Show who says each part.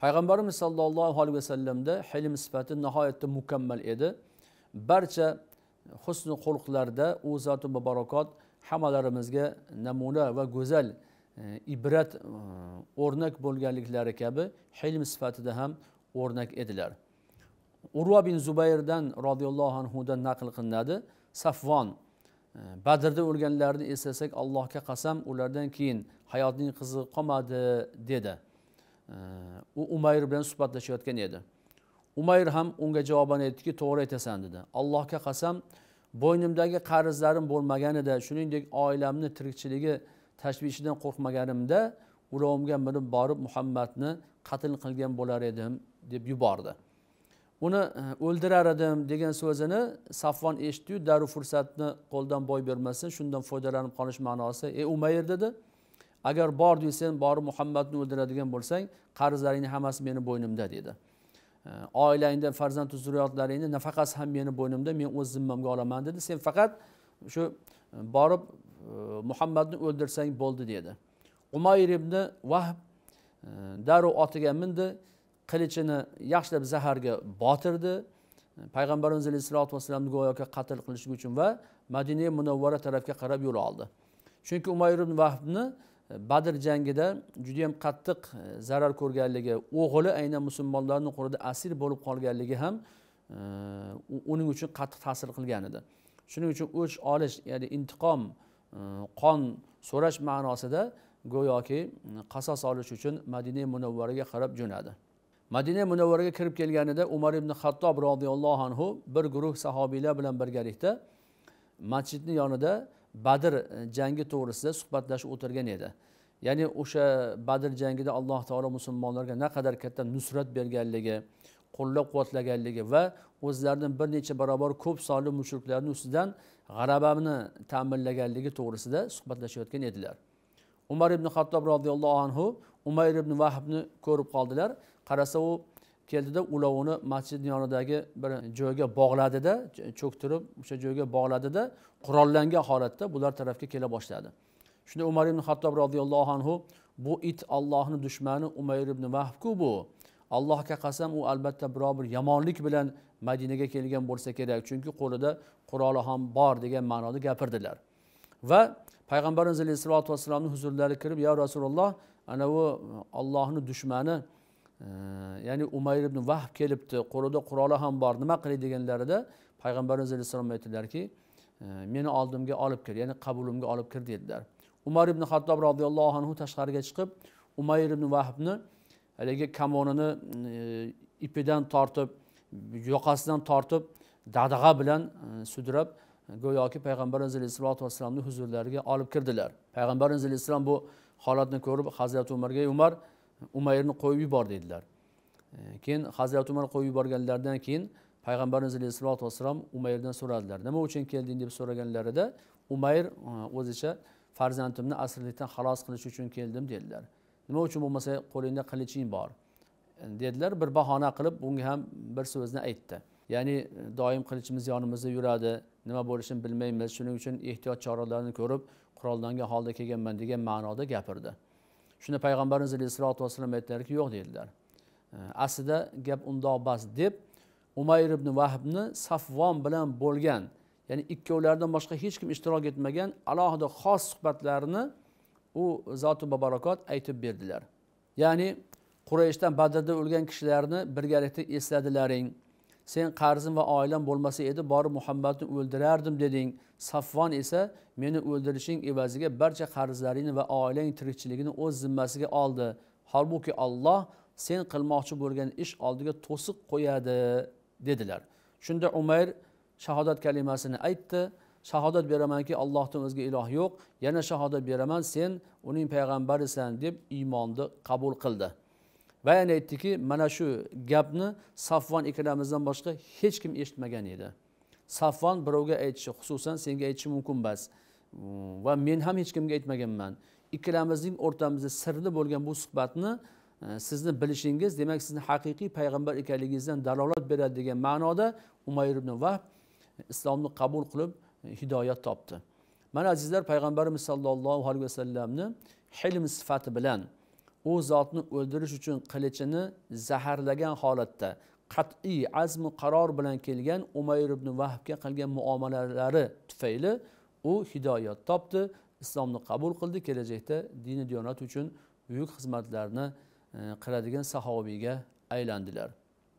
Speaker 1: payg'ambarimiz sollallohu alayhi vasallamda hilm sifati nihoyatda mukammal edi barcha husni xulqlarda u zoti muborakot hammalarimizga namuna va go'zal e, ibrat e, o'rnak bo'lganliklari kabi hilm sifatida ham o'rnak edilar urva bin zubayrdan roziyallohu anhudan naql qilinadi safvon e, badrda o'lganlarini eslasak allohga qasam ulardan keyin hayotning qizi qolmadi dedi u umayr bilan suhbatlashayotgan edi umayr ham unga javoban aytdiki to'g'ri aytasan dedi allohga qasam bo'ynimdagi qarzlarim bo'lmaganida shuningdek oilamni tirikchiligi tashvishidan qo'rqmaganimda ulovimga minib borib muhammadni qatl qilgan bo'lar edim deb yubordi uni e, o'ldirar edim degan so'zini safvon eshitdiyu daru fursatni qo'ldan boy bermasdan shundan foydalanib qolish ma'nosi ey umayr dedi agar bor desang borib muhammadni o'ldiradigan bo'lsang qarzlaringni hammasi meni bo'ynimda dedi oilangni farzandu zurriyotlaringni nafaqasi ham meni bo'ynimda men o'z zimmamga olaman dedi sen faqat shu e, borib e, muhammadni o'ldirsang bo'ldi dedi umayr ibn vahb e, darrov otiga mindi qilichini yaxshilab zaharga botirdi payg'ambarimiz alayhisalotu vassalamni go'yoki qatl qilish uchun va madina munavvara tarafga qarab yo'l oldi chunki umayr ibn vahbni badr jangida judayam qattiq e, zarar ko'rganligi o'g'li aynan musulmonlarni qo'lida asir bo'lib qolganligi ham e, uning uchun qattiq ta'sir qilgan edi shuning uchun o'ch olish ya'ni intiqom e, qon so'rash ma'nosida go'yoki qasos olish uchun madina munavvariga qarab jo'nadi madina munavvariga kirib kelganida umar ibn xattob roziyallohu anhu bir guruh sahobiylar bilan birgalikda masjidni yonida badr e, jangi to'g'risida suhbatlashib o'tirgan edi ya'ni o'sha badr jangida alloh taolo musulmonlarga naqadar katta nusrat berganligi qo'llab quvvatlaganligi va o'zlaridan bir necha barobar ko'p sonli mushruklarni ustidan g'alabani ta'minlaganligi to'g'risida suhbatlashayotgan edilar umar ibn xattob roziyallohu anhu umayr ibn vahbni ko'rib qoldilar qarasa u keldida ulovini masjidni yonidagi bir joyga bog'ladida cho'ktirib o'sha joyga bog'ladida qurollangan holatda bular tarafga kela boshladi shunda umar ibn hattob roziyallohu anhu bu it allohni dushmani umayr ibn vahbku bu allohga qasam u albatta biror bir yomonlik bilan madinaga kelgan bo'lsa kerak chunki qo'lida quroli ham bor degan ma'noda gapirdilar va payg'ambarimiz alayhisalotu vassalomni huzurlariga kirib yo rasululloh anavi allohni dushmani ya'ni umayr ibn vahb kelibdi qo'lida quroli ham bor nima qilay deganlarida payg'ambarimiz alayhissalom aytdilarki meni oldimga olib kir ya'ni qabulimga olib kir dedilar umar ibn hattob roziyallohu anhu tashqariga chiqib umayr ibn vahbni haligi kamonini e, ipidan tortib yoqasidan tortib dadag'a bilan e, sudrab go'yoki payg'ambarimiz alayhisalotu vassalomni huzurlariga olib kirdilar payg'ambarimiz alayhissalom bu holatni ko'rib hazrati umarga umar umayrni qo'yib yubor dedilar e, keyin hazrati umar qo'yib yuborganlaridan keyin payg'ambarimiz alayhisalotu vassalom umayrdan so'radilar nima uchun kelding deb so'raganlarida umayr e, o'zicha farzandimni asirlikdan xalos qilish uchun keldim dedilar nima uchun bo'lmasa qo'lingda qiliching bor e, dedilar bir bahona qilib bunga ham bir so'zni aytdi ya'ni doim qilichimiz yonimizda yuradi nima bo'lishini bilmaymiz shuning uchun ehtiyot choralarini ko'rib qurollangan holda kelganman degan ma'noda gapirdi shunda payg'ambarimiz alayhissalotu vassalam aytdilarki yo'q dedilar aslida gap undoq emas deb umayr ibn vahbni safvon bilan bo'lgan ya'ni ikkovlaridan boshqa hech kim ishtirok etmagan alohida xos suhbatlarini u zoti babarakot aytib berdilar ya'ni qurayshdan badrda o'lgan kishilarni birgalikda esladilaring sen qarzim va oilam bo'lmasa edi borib muhammadni o'ldirardim deding safvon esa meni o'ldirishing evaziga barcha qarzlaringni va oilang tirikchiligini o'z zimmasiga oldi holbuki olloh sen qilmoqchi bo'lgan ish oldiga to'siq qo'yadi dedilar shunda umayr shahodat kalimasini aytdi shahodat beramanki allohdan o'zga iloh yo'q yana shahodat beraman sen uning payg'ambarisan deb iymonni qabul qildi bayon aytdiki mana shu gapni safvon ikkalamizdan boshqa hech kim eshitmagan edi safvon birovga aytishi xususan senga aytishi mumkin emas mm, va men ham hech kimga aytmaganman ikkalamizning o'rtamizda sirli bo'lgan bu suhbatni e, sizni bilishingiz demak sizni haqiqiy payg'ambar ekanligingizdan dalolat beradi degan ma'noda umayr ibn vahb islomni qabul qilib e, hidoyat topdi mana azizlar payg'ambarimiz sollallohu alayhi vasallamni hilm sifati bilan u zotni o'ldirish uchun qilichini zaharlagan holatda qat'iy azmu qaror bilan kelgan umayr ibn vahbga qilgan muomalalari tufayli u hidoyat topdi islomni qabul qildi kelajakda dini diyonat uchun buyuk xizmatlarni e, qiladigan sahobiyga aylandilar